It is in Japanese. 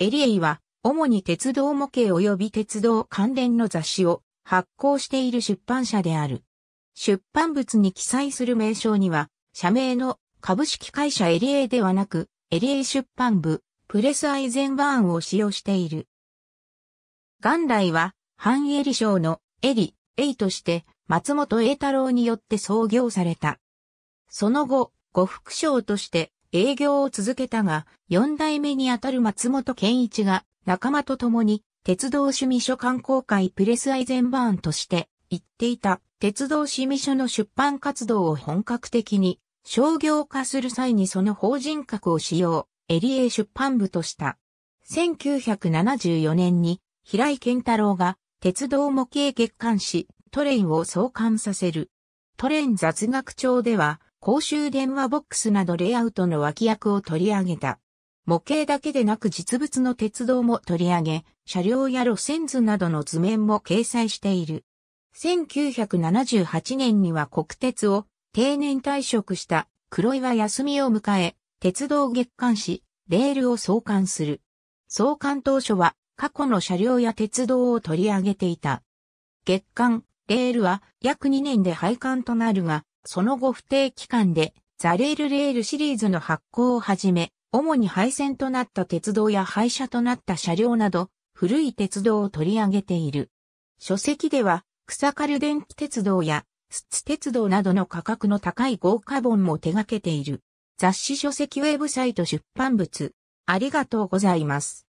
エリエイは、主に鉄道模型及び鉄道関連の雑誌を発行している出版社である。出版物に記載する名称には、社名の株式会社エリエイではなく、エリエイ出版部、プレスアイゼンバーンを使用している。元来は、ハンエリ賞のエリ、エイとして、松本栄太郎によって創業された。その後、呉服賞として、営業を続けたが、四代目にあたる松本健一が仲間と共に鉄道趣味書観光会プレスアイゼンバーンとして行っていた鉄道趣味書の出版活動を本格的に商業化する際にその法人格を使用、エリエ出版部とした。1974年に平井健太郎が鉄道模型月刊誌トレインを創刊させる。トレイン雑学帳では公衆電話ボックスなどレイアウトの脇役を取り上げた。模型だけでなく実物の鉄道も取り上げ、車両や路線図などの図面も掲載している。1978年には国鉄を定年退職した黒岩休みを迎え、鉄道月刊誌、レールを創刊する。創刊当初は過去の車両や鉄道を取り上げていた。月刊、レールは約2年で廃刊となるが、その後不定期間でザレールレールシリーズの発行をはじめ、主に廃線となった鉄道や廃車となった車両など、古い鉄道を取り上げている。書籍では、草刈電気鉄道や、スツ鉄道などの価格の高い豪華本も手掛けている。雑誌書籍ウェブサイト出版物。ありがとうございます。